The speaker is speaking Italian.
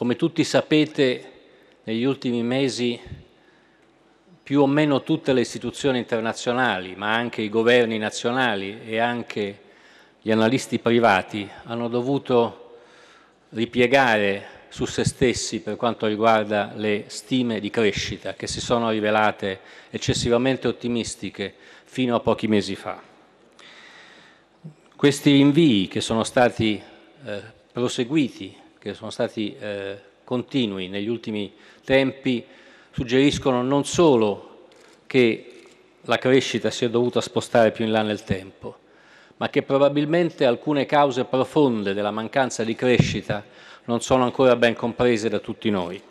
Come tutti sapete, negli ultimi mesi più o meno tutte le istituzioni internazionali, ma anche i governi nazionali e anche gli analisti privati hanno dovuto ripiegare su se stessi per quanto riguarda le stime di crescita che si sono rivelate eccessivamente ottimistiche fino a pochi mesi fa. Questi rinvii che sono stati eh, proseguiti che sono stati eh, continui negli ultimi tempi suggeriscono non solo che la crescita si è dovuta spostare più in là nel tempo, ma che probabilmente alcune cause profonde della mancanza di crescita non sono ancora ben comprese da tutti noi.